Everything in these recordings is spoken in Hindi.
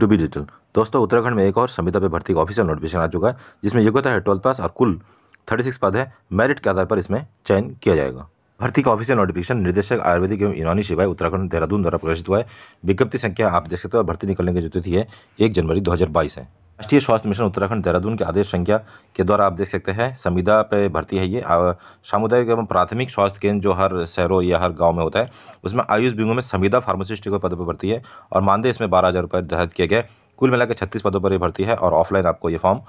टू बी डिटेल दोस्तों उत्तराखंड में एक और संविधा पे भर्ती का ऑफिशियल नोटिफिकेशन आ चुका है जिसमें योग्यता है ट्वेल्थ पास और कुल थर्टी सिक्स पद है मेरिट के आधार पर इसमें चयन किया जाएगा भर्ती का ऑफिशियल नोटिफिकेशन निर्देशक आयुर्वेदिक एवं यूनानी शिवाय उत्तराखंड देहरादून द्वारा प्रकाशित हुआ है विज्ञप्ति संख्या आप देख सकते हो भर्ती निकलने की जो तिथि है एक जनवरी दो है राष्ट्रीय स्वास्थ्य मिशन उत्तराखंड देहरादून के आदेश संख्या के द्वारा आप देख सकते हैं संविदा पे भर्ती है ये सामुदायिक एवं प्राथमिक स्वास्थ्य केंद्र जो हर शहरों या हर गांव में होता है उसमें आयुष विंगों में संविदा फार्मासिस्ट के पद पर भर्ती है और मानदेय इसमें बारह हज़ार रुपये निर्धारित किए गए कुल मिलाकर छत्तीस पदों पर यह भर्ती है और ऑफलाइन आपको ये फॉर्म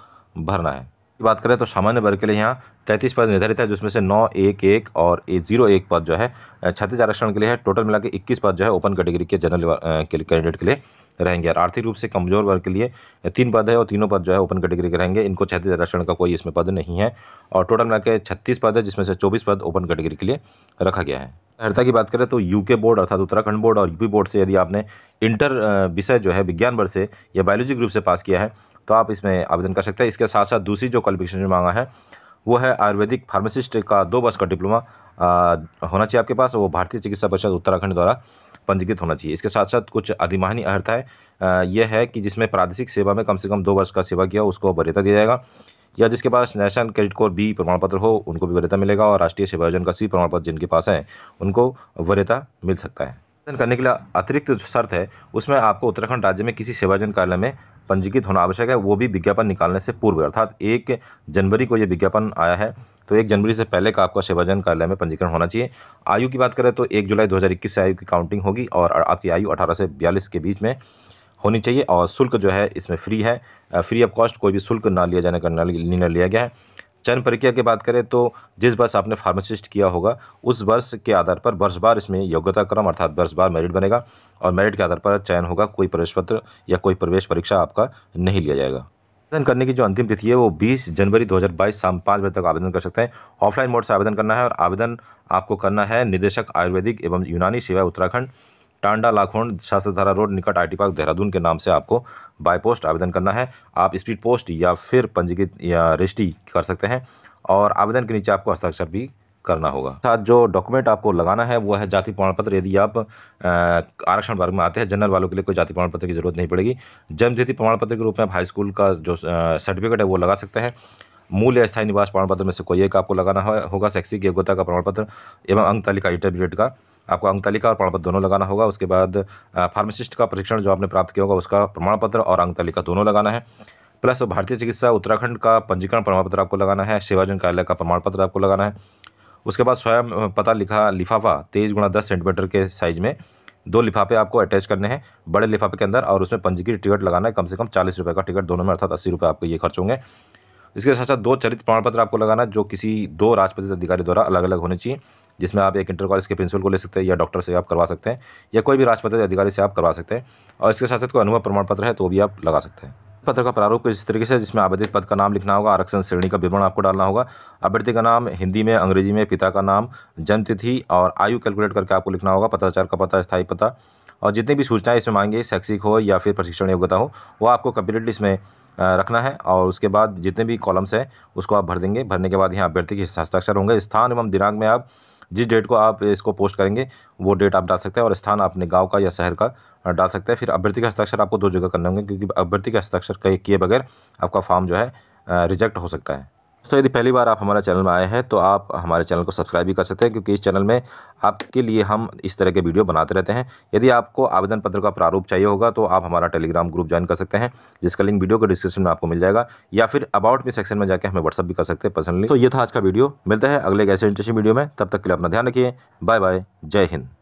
भरना है बात करें तो सामान्य वर्ग के लिए यहाँ तैंतीस पद निर्धारित है जिसमें से नौ एक एक और एक जीरो एक पद जो है छत्तीस आरक्षण के लिए है टोटल मिला के इक्कीस पद जो है ओपन कैटेगरी के जनरल के कैंडिडेट के लिए रहेंगे और आर्थिक रूप से कमजोर वर्ग के लिए तीन पद है और तीनों पद जो है ओपन कैटेगरी के रहेंगे इनको छत्तीस आरक्षण का कोई इसमें पद नहीं है और टोटल मिला के छत्तीस पद है जिसमें से चौबीस पद ओपन कैटेगरी के लिए रखा गया है हरता की बात करें तो यूके बोर्ड अर्थात उत्तराखंड बोर्ड और यूपी बोर्ड से यदि आपने इंटर विषय जो है विज्ञान वर्ग से या बायोलॉजी ग्रुप से पास किया है तो आप इसमें आवेदन कर सकते हैं इसके साथ साथ दूसरी जो क्वालिफिकेशन मांगा है वो है आयुर्वेदिक फार्मासिस्ट का दो वर्ष का डिप्लोमा होना चाहिए आपके पास वो भारतीय चिकित्सा परिषद उत्तराखंड द्वारा पंजीकृत होना चाहिए इसके साथ साथ कुछ अधिमानी अर्थाएँ है यह है कि जिसमें प्रादेशिक सेवा में कम से कम दो वर्ष का सेवा किया उसको वरीयता दिया जाएगा या जिसके पास नेशनल क्रेडिट कोर बी प्रमाण पत्र हो उनको भी वरीयता मिलेगा और राष्ट्रीय सेवा योजन का सी प्रमाण पत्र जिनके पास है उनको वरीयता मिल सकता है आवेदन करने के लिए अतिरिक्त शर्त है उसमें आपको उत्तराखंड राज्य में किसी सेवायोजन कार्यालय में पंजीकृत होना आवश्यक है वो भी विज्ञापन निकालने से पूर्व अर्थात एक जनवरी को यह विज्ञापन आया है तो एक जनवरी से पहले का आपका सेवाजन कार्यालय में पंजीकरण होना चाहिए आयु की बात करें तो एक जुलाई 2021 से आयु की काउंटिंग होगी और आपकी आयु 18 से बयालीस के बीच में होनी चाहिए और शुल्क जो है इसमें फ्री है फ्री ऑफ कॉस्ट कोई भी शुल्क ना लिया जाने का निर्णय लिया गया है चयन प्रक्रिया की बात करें तो जिस वर्ष आपने फार्मासिस्ट किया होगा उस वर्ष के आधार पर वर्ष बार इसमें योग्यता क्रम अर्थात वर्ष बार मेरिट बनेगा और मेरिट के आधार पर चयन होगा कोई प्रवेश पत्र या कोई प्रवेश परीक्षा आपका नहीं लिया जाएगा आवेदन करने की जो अंतिम तिथि है वो 20 जनवरी 2022 शाम पाँच बजे तक आवेदन कर सकते हैं ऑफलाइन मोड से आवेदन करना है और आवेदन आपको करना है निदेशक आयुर्वेदिक एवं यूनानी सेवा उत्तराखंड टांडा लाखोंड शास्त्रधारा रोड निकट आई पार्क देहरादून के नाम से आपको बाय पोस्ट आवेदन करना है आप स्पीड पोस्ट या फिर पंजीकृत या रजिस्ट्री कर सकते हैं और आवेदन के नीचे आपको हस्ताक्षर भी करना होगा साथ जो डॉक्यूमेंट आपको लगाना है वो है जाति प्रमाण पत्र यदि आप आरक्षण वर्ग में आते हैं जनरल वालों के लिए कोई जाति प्रमाण पत्र की जरूरत नहीं पड़ेगी जन्मतिथि प्रमाण पत्र के रूप में आप हाई स्कूल का जो सर्टिफिकेट है वो लगा सकते हैं मूल या स्थायी निवास प्रमाण पत्र में से कोई एक आपको लगाना होगा शैक्षिक योग्यता का प्रमाण पत्र एवं अंक तालिका इंटरमीडिएट का आपको अंक तालिका और प्रमाण पत्र दोनों लगाना होगा उसके बाद फार्मासिस्ट का प्रशिक्षण जो आपने प्राप्त किया होगा उसका प्रमाण पत्र और अंक तालिका दोनों लगाना है प्लस भारतीय चिकित्सा उत्तराखंड का पंजीकरण प्रमाण पत्र आपको लगाना है सेवाजन कार्यालय का प्रमाण पत्र आपको लगाना है उसके बाद स्वयं पता लिखा लिफाफा तेईस गुणा दस सेंटीमीटर के साइज़ में दो लिफाफे आपको अटैच करने हैं बड़े लिफाफे के अंदर और उसमें पंजीकृत टिकट लगाना है कम से कम चालीस रुपये का टिकट दोनों में अर्थात अस्सी रुपये आपको ये खर्च होंगे इसके साथ साथ दो चरित्र प्रमाण पत्र आपको लगाना है जो किसी दो राजपत्रित अधिकारी द्वारा अलग अलग होने चाहिए जिसमें आप एक इंटर कॉलेज के प्रिंसिपल को ले सकते हैं या डॉक्टर से आप करवा सकते हैं या कोई भी राजपत्रित अधिकारी से आप करवा सकते हैं और इसके साथ साथ कोई अनुभव प्रमाण पत्र है तो भी आप लगा सकते हैं पत्र का प्रारूप इस तरीके से जिसमें आवेदित पद का नाम लिखना होगा आरक्षण श्रेणी का विवरण आपको डालना होगा अभ्यर्थी का नाम हिंदी में अंग्रेजी में पिता का नाम जन्मतिथि और आयु कैलकुलेट करके आपको लिखना होगा पत्राचार का पता स्थायी पता और जितनी भी सूचनाएं इसमें मांगे शैक्षिक हो या फिर प्रशिक्षण योग्यता हो वो आपको कंप्लीटली इसमें रखना है और उसके बाद जितने भी कॉलम्स हैं उसको आप भर देंगे भरने के बाद यहाँ अभ्यर्थी के हस्ताक्षर होंगे स्थान एवं दिनांक में आप जिस डेट को आप इसको पोस्ट करेंगे वो डेट आप डाल सकते हैं और स्थान आपने गांव का या शहर का डाल सकते हैं फिर अभ्यर्थी का हस्ताक्षर आपको दो जगह करना होंगे क्योंकि अभ्यर्थी का हस्ताक्षर किए बगैर आपका फॉर्म जो है रिजेक्ट हो सकता है दोस्तों यदि पहली बार आप हमारा चैनल में आए हैं तो आप हमारे चैनल को सब्सक्राइब भी कर सकते हैं क्योंकि इस चैनल में आपके लिए हम इस तरह के वीडियो बनाते रहते हैं यदि आपको आवेदन पत्र का प्रारूप चाहिए होगा तो आप हमारा टेलीग्राम ग्रुप ज्वाइन कर सकते हैं जिसका लिंक वीडियो के डिस्क्रिप्शन में आपको मिल जाएगा या फिर अबाउट में सेक्शन में जाकर हमें व्हाट्सअप भी कर सकते हैं पर्सनली तो ये था आज का वीडियो मिलता है अगले एक ऐसे इंटरेस्टिंग वीडियो में तब तक के लिए अपना ध्यान रखिए बाय बाय जय हिंद